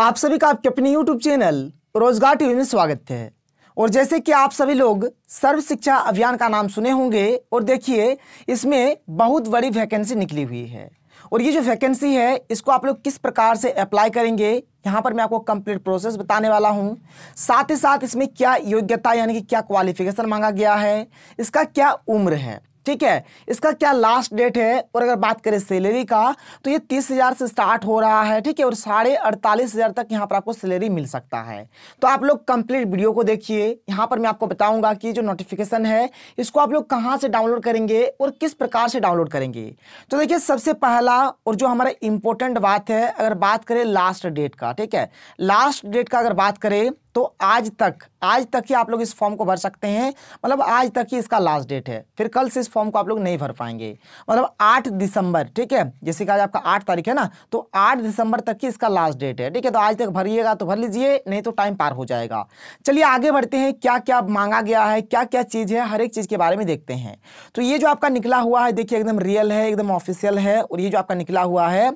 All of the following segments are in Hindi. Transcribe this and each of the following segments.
आप सभी का आपके अपने यूट्यूब चैनल रोजगार टीवी में स्वागत है और जैसे कि आप सभी लोग सर्व शिक्षा अभियान का नाम सुने होंगे और देखिए इसमें बहुत बड़ी वैकेंसी निकली हुई है और ये जो वैकेंसी है इसको आप लोग किस प्रकार से अप्लाई करेंगे यहाँ पर मैं आपको कंप्लीट प्रोसेस बताने वाला हूँ साथ ही साथ इसमें क्या योग्यता यानी कि क्या क्वालिफिकेशन मांगा गया है इसका क्या उम्र है ठीक है इसका क्या लास्ट डेट है और अगर बात करें सैलरी का तो ये तीस हज़ार से स्टार्ट हो रहा है ठीक है और साढ़े अड़तालीस हज़ार तक यहाँ पर आपको सैलरी मिल सकता है तो आप लोग कंप्लीट वीडियो को देखिए यहाँ पर मैं आपको बताऊंगा कि जो नोटिफिकेशन है इसको आप लोग कहाँ से डाउनलोड करेंगे और किस प्रकार से डाउनलोड करेंगे तो देखिए सबसे पहला और जो हमारा इंपॉर्टेंट बात है अगर बात करें लास्ट डेट का ठीक है लास्ट डेट का अगर बात करें तो आज तक आज तक ही आप लोग इस फॉर्म को भर सकते हैं मतलब आज तक ही इसका लास्ट डेट है फिर कल से इस फॉर्म को आप लोग नहीं भर पाएंगे मतलब आठ दिसंबर ठीक है जैसे कि आज आपका आठ तारीख है ना तो आठ दिसंबर तक ही इसका लास्ट डेट है ठीक है तो आज तक भरिएगा तो भर लीजिए नहीं तो टाइम पार हो जाएगा चलिए आगे बढ़ते हैं क्या क्या मांगा गया है क्या क्या चीज़ है हर एक चीज़ के बारे में देखते हैं तो ये जो आपका निकला हुआ है देखिए एकदम रियल है एकदम ऑफिशियल है और ये जो आपका निकला हुआ है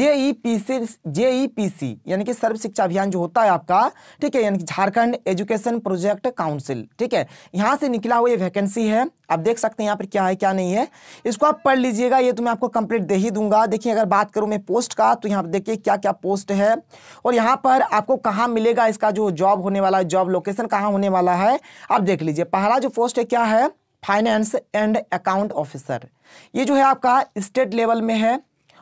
जेईपीसी जेईपीसी e e यानी कि सर्व शिक्षा अभियान जो होता है आपका ठीक है यानी झारखंड एजुकेशन प्रोजेक्ट काउंसिल ठीक है यहाँ से निकला हुआ ये वैकेंसी है आप देख सकते हैं यहाँ पर क्या है क्या नहीं है इसको आप पढ़ लीजिएगा ये तो मैं आपको कंप्लीट दे ही दूंगा देखिए अगर बात करूँ मैं पोस्ट का तो यहाँ पर देखिए क्या क्या पोस्ट है और यहाँ पर आपको कहाँ मिलेगा इसका जो जॉब होने वाला है जॉब लोकेशन कहाँ होने वाला है आप देख लीजिए पहला जो पोस्ट है क्या है फाइनेंस एंड अकाउंट ऑफिसर ये जो है आपका स्टेट लेवल में है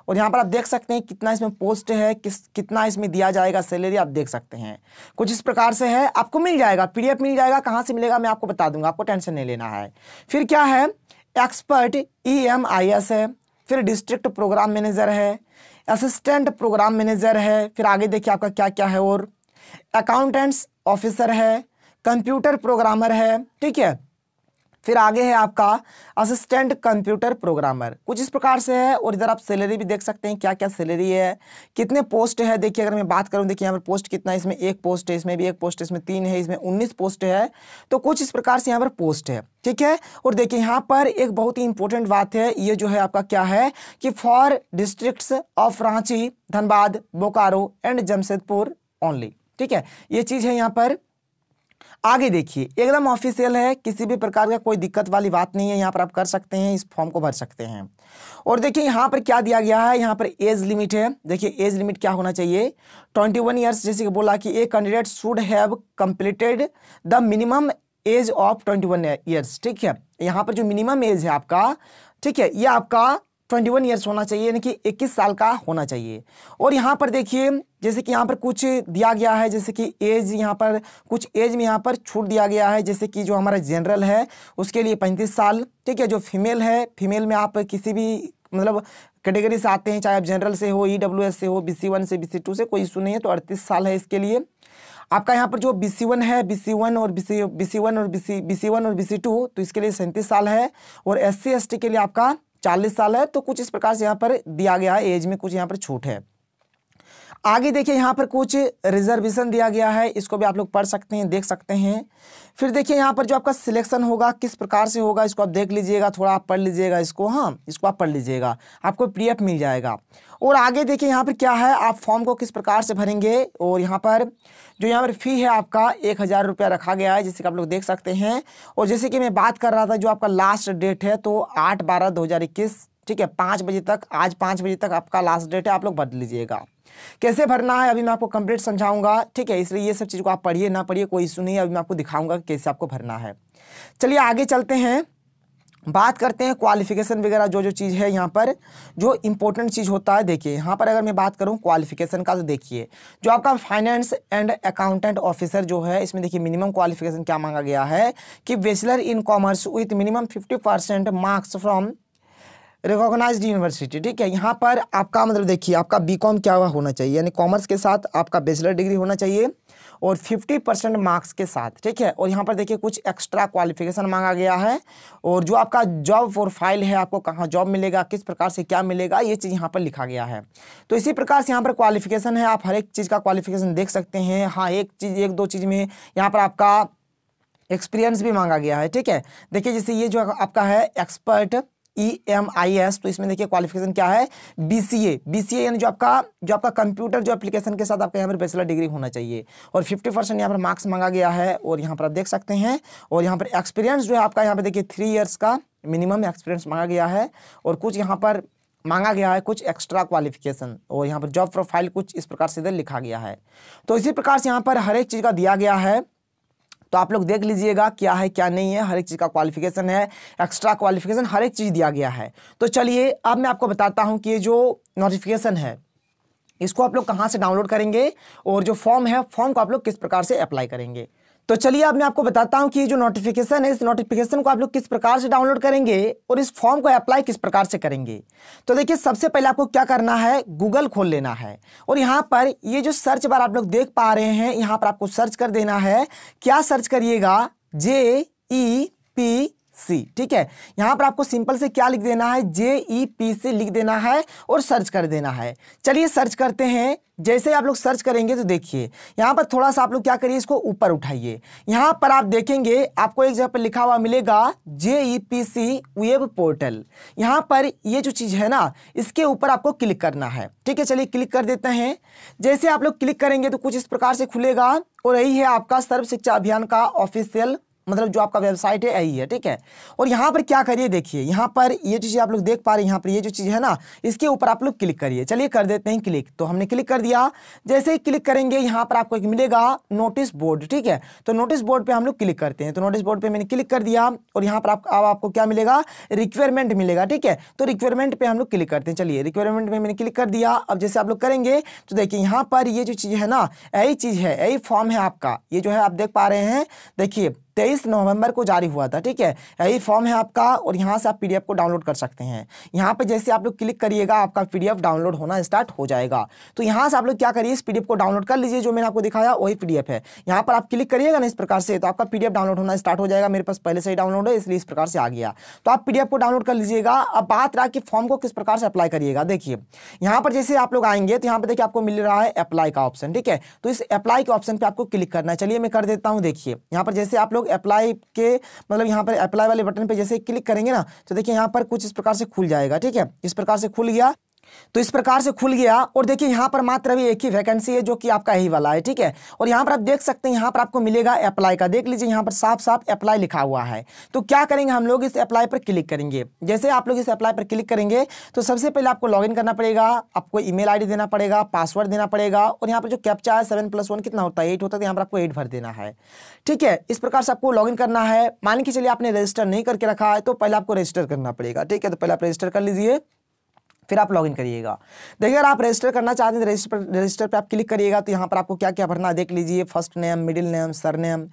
और यहाँ पर आप देख सकते हैं कितना इसमें पोस्ट है किस कितना इसमें दिया जाएगा सैलरी आप देख सकते हैं कुछ इस प्रकार से है आपको मिल जाएगा पीडीएफ मिल जाएगा कहाँ से मिलेगा मैं आपको बता दूंगा आपको टेंशन नहीं लेना है फिर क्या है expert E M I S है फिर डिस्ट्रिक्ट प्रोग्राम मैनेजर है असिस्टेंट प्रोग्राम मैनेजर है फिर आगे देखिए आपका क्या क्या है और अकाउंटेंट्स ऑफिसर है कंप्यूटर प्रोग्रामर है ठीक है फिर आगे है आपका असिस्टेंट कंप्यूटर प्रोग्रामर कुछ इस प्रकार से है और इधर आप सैलरी भी देख सकते हैं क्या क्या सैलरी है कितने पोस्ट है देखिए अगर मैं बात करूं देखिए यहाँ पर पोस्ट कितना है इसमें एक पोस्ट है इसमें भी एक पोस्ट है इसमें तीन है इसमें उन्नीस पोस्ट है तो कुछ इस प्रकार से यहाँ पर पोस्ट है ठीक है और देखिए यहाँ पर एक बहुत ही इंपॉर्टेंट बात है ये जो है आपका क्या है कि for district of Ranchi Dhanbad Bokaro and Jamshedpur only ठीक है ये चीज़ है यहाँ पर आगे देखिए एकदम ऑफिशियल है किसी भी प्रकार का कोई दिक्कत वाली बात नहीं है यहाँ पर आप कर सकते हैं इस फॉर्म को भर सकते हैं और देखिए यहाँ पर क्या दिया गया है यहाँ पर एज लिमिट है देखिए एज लिमिट क्या होना चाहिए 21 वन ईयर्स जैसे कि बोला कि a candidate should have completed the minimum age of 21 one years ठीक है यहाँ पर जो मिनिमम एज है आपका ठीक है ये आपका ट्वेंटी वन ईयर्स होना चाहिए यानी कि इक्कीस साल का होना चाहिए और यहाँ पर देखिए जैसे कि यहाँ पर कुछ दिया गया है जैसे कि एज यहाँ पर कुछ एज में यहाँ पर छूट दिया गया है जैसे कि जो हमारा जनरल है उसके लिए पैंतीस साल ठीक है जो फीमेल है फीमेल में आप किसी भी मतलब कैटेगरी से आते हैं चाहे आप जनरल से हो ई e से हो बी से बी से कोई इशू नहीं है तो अड़तीस साल है इसके लिए आपका यहाँ पर जो बी सी वन है बी सी वन और B C B C one और B C B C one और बी सी टू तो इसके लिए सैंतीस साल है और एस सी एस टी के लिए आपका चालीस साल है तो कुछ इस प्रकार से यहाँ पर दिया गया है एज में कुछ यहाँ पर छूट है आगे देखिए यहाँ पर कुछ रिजर्वेशन दिया गया है इसको भी आप लोग पढ़ सकते हैं देख सकते हैं फिर देखिए यहाँ पर जो आपका सिलेक्शन होगा किस प्रकार से होगा इसको आप देख लीजिएगा थोड़ा आप पढ़ लीजिएगा इसको हाँ इसको आप पढ़ लीजिएगा आपको पी मिल जाएगा और आगे देखिए यहाँ पर क्या है आप फॉर्म को किस प्रकार से भरेंगे और यहाँ पर जो यहाँ पर फ़ी है आपका एक हज़ार रुपया रखा गया है जैसे कि आप लोग देख सकते हैं और जैसे कि मैं बात कर रहा था जो आपका लास्ट डेट है तो आठ बारह दो हज़ार इक्कीस ठीक है पाँच बजे तक आज पाँच बजे तक आपका लास्ट डेट है आप लोग बदल लीजिएगा कैसे भरना है अभी मैं आपको कंप्लीट समझाऊंगा ठीक है इसलिए ये सब चीज़ को आप पढ़िए ना पढ़िए कोई इशू नहीं है अभी मैं आपको दिखाऊंगा कैसे आपको भरना है चलिए आगे चलते हैं बात करते हैं क्वालिफिकेशन वगैरह जो जो चीज़ है यहाँ पर जो इम्पोर्टेंट चीज़ होता है देखिए यहाँ पर अगर मैं बात करूँ क्वालिफिकेशन का तो देखिए जो आपका फाइनेंस एंड अकाउंटेंट ऑफिसर जो है इसमें देखिए मिनिमम क्वालिफिकेशन क्या मांगा गया है कि bachelor in commerce with minimum fifty percent marks from recognised university ठीक है यहाँ पर आपका मतलब देखिए आपका बीकॉम क्या हुआ होना चाहिए यानी कॉमर्स के साथ आपका बैचलर डिग्री होना चाहिए और 50 परसेंट मार्क्स के साथ ठीक है और यहाँ पर देखिए कुछ एक्स्ट्रा क्वालिफिकेशन मांगा गया है और जो आपका जॉब प्रोफाइल है आपको कहाँ जॉब मिलेगा किस प्रकार से क्या मिलेगा ये चीज़ यहाँ पर लिखा गया है तो इसी प्रकार से यहाँ पर क्वालिफिकेशन है आप हर एक चीज़ का क्वालिफिकेशन देख सकते हैं हाँ एक चीज़ एक दो चीज़ में यहाँ पर आपका एक्सपीरियंस भी मांगा गया है ठीक है देखिए जैसे ये जो आपका है expert E M I S तो इसमें देखिए क्वालिफिकेशन क्या है B C A B C ए यानी जो आपका जो आपका कंप्यूटर जो एप्लीकेशन के साथ आपका यहाँ पर बैचलर डिग्री होना चाहिए और फिफ्टी परसेंट यहाँ पर मार्क्स मांगा गया है और यहाँ पर आप देख सकते हैं और यहाँ पर एक्सपीरियंस जो है आपका यहाँ पर देखिए थ्री ईयर्स का मिनिमम एक्सपीरियंस मांगा गया है और कुछ यहाँ पर मांगा गया है कुछ एक्स्ट्रा क्वालिफिकेशन और यहाँ पर जॉब प्रोफाइल कुछ इस प्रकार से इधर लिखा गया है तो इसी प्रकार से यहाँ पर हर एक चीज़ का दिया गया है तो आप लोग देख लीजिएगा क्या है क्या नहीं है हर एक चीज़ का क्वालिफिकेशन है एक्स्ट्रा क्वालिफिकेशन हर एक चीज़ दिया गया है तो चलिए अब मैं आपको बताता हूँ कि ये जो नोटिफिकेशन है इसको आप लोग कहाँ से डाउनलोड करेंगे और जो फॉर्म है फॉर्म को आप लोग किस प्रकार से अप्लाई करेंगे तो चलिए अब मैं आपको बताता हूँ कि ये जो नोटिफिकेशन है इस नोटिफिकेशन को आप लोग किस प्रकार से डाउनलोड करेंगे और इस फॉर्म को अप्लाई किस प्रकार से करेंगे तो देखिए सबसे पहले आपको क्या करना है गूगल खोल लेना है और यहाँ पर ये जो सर्च बार आप लोग देख पा रहे हैं यहाँ पर आपको सर्च कर देना है क्या सर्च करिएगा जे ई पी सी ठीक है यहाँ पर आपको सिंपल से क्या लिख देना है जे ई पी सी लिख देना है और सर्च कर देना है चलिए सर्च करते हैं जैसे आप लोग सर्च करेंगे तो देखिए यहाँ पर थोड़ा सा आप लोग क्या करिए इसको ऊपर उठाइए यहाँ पर आप देखेंगे आपको एक जगह पर लिखा हुआ मिलेगा J E P C web portal यहाँ पर ये जो चीज़ है ना इसके ऊपर आपको क्लिक करना है ठीक है चलिए क्लिक कर देते हैं जैसे आप लोग क्लिक करेंगे तो कुछ इस प्रकार से खुलेगा और यही है आपका सर्व शिक्षा अभियान का ऑफिशियल मतलब जो आपका वेबसाइट है यही है ठीक है और यहाँ पर क्या करिए देखिए यहाँ पर ये जो चीज़ आप लोग देख पा रहे हैं यहाँ पर ये जो चीज़ है ना इसके ऊपर आप लोग क्लिक करिए चलिए कर देते हैं क्लिक तो हमने क्लिक कर दिया जैसे ही क्लिक करेंगे यहाँ पर आपको एक मिलेगा नोटिस बोर्ड ठीक है तो नोटिस बोर्ड पर हम लोग क्लिक करते हैं तो नोटिस बोर्ड पर मैंने क्लिक कर दिया और यहाँ पर आप, आप, आपको क्या मिलेगा रिक्वायरमेंट मिलेगा ठीक है तो रिक्वायरमेंट पर हम लोग क्लिक करते हैं चलिए रिक्वायरमेंट पर मैंने क्लिक कर दिया अब जैसे आप लोग करेंगे तो देखिए यहाँ पर ये जो चीज़ है ना यही चीज़ है यही फॉर्म है आपका ये जो है आप देख पा रहे हैं देखिए तेईस नवंबर को जारी हुआ था ठीक है यही फॉर्म है आपका और यहाँ से आप पीडीएफ को डाउनलोड कर सकते हैं यहाँ पे जैसे आप लोग क्लिक करिएगा आपका पीडीएफ डाउनलोड होना स्टार्ट हो जाएगा तो यहाँ से आप लोग क्या करिए इस पीडीएफ को डाउनलोड कर लीजिए जो मैंने आपको दिखाया वही पीडीएफ है यहाँ पर आप क्लिक करिएगा ना इस प्रकार से तो आपका पीडीएफ डाउनलोड होना स्टार्ट हो जाएगा मेरे पास पहले से ही डाउनलोड है इसलिए इस प्रकार से आ गया तो आप पीडीएफ को डाउनलोड कर लीजिएगा अब बात रहा कि फॉर्म को किस प्रकार से अप्लाई करिएगा देखिए यहाँ पर जैसे आप लोग आएंगे तो यहाँ पर देखिए आपको मिल रहा है अप्लाई का ऑप्शन ठीक है तो इस अप्लाई के ऑप्शन पर आपको क्लिक करना है चलिए मैं कर देता हूँ देखिए यहाँ पर जैसे आप लोग लोग अप्लाई के मतलब यहाँ पर अप्लाई वाले बटन पर जैसे क्लिक करेंगे ना तो देखिए यहाँ पर कुछ इस प्रकार से खुल जाएगा ठीक है इस प्रकार से खुल गया तो इस प्रकार से खुल गया और देखिए यहाँ पर मात्र अभी एक ही वैकेंसी है जो कि आपका यही वाला है ठीक है और यहाँ पर आप देख सकते हैं यहाँ पर आपको मिलेगा अप्लाई का देख लीजिए यहाँ पर साफ साफ अप्लाई लिखा हुआ है तो क्या करेंगे हम लोग इस अप्लाई पर क्लिक करेंगे जैसे आप लोग इस अप्लाई पर क्लिक करेंगे तो सबसे पहले आपको लॉग करना पड़ेगा आपको ई मेल देना पड़ेगा पासवर्ड देना पड़ेगा और यहाँ पर जो कैप्चा है सेवन प्लस वन कितना होता है एट होता है तो यहाँ पर आपको एट भर देना है ठीक है इस प्रकार से आपको लॉग करना है मान के चलिए आपने रजिस्टर नहीं करके रखा है तो पहले आपको रजिस्टर करना पड़ेगा ठीक है तो पहले आप रजिस्टर कर लीजिए फिर आप लॉग करिएगा देखिए अगर आप रजिस्टर करना चाहते हैं तो रजिस्टर रजिस्टर पर आप क्लिक करिएगा तो यहाँ पर आपको क्या क्या भरना देख लीजिए first name middle name surname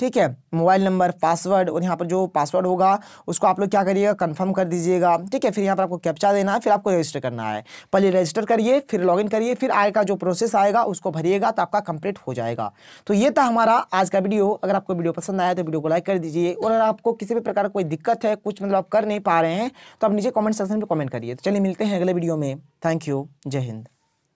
ठीक है मोबाइल नंबर पासवर्ड और यहाँ पर जो पासवर्ड होगा उसको आप लोग क्या करिएगा कन्फर्म कर दीजिएगा ठीक है फिर यहाँ पर आपको कैप्चा देना है फिर आपको रजिस्टर करना है पहले रजिस्टर करिए फिर लॉगिन करिए फिर आय का जो प्रोसेस आएगा उसको भरिएगा तो आपका कंप्लीट हो जाएगा तो ये था हमारा आज का वीडियो अगर आपको वीडियो पसंद आया तो वीडियो को लाइक कर दीजिए और अगर आपको किसी भी प्रकार कोई दिक्कत है कुछ मतलब आप कर नहीं पा रहे हैं तो आप नीचे कॉमेंट सेक्शन में कॉमेंट करिए तो चलिए चलिए मिलते हैं अगले वीडियो में थैंक यू जय हिंद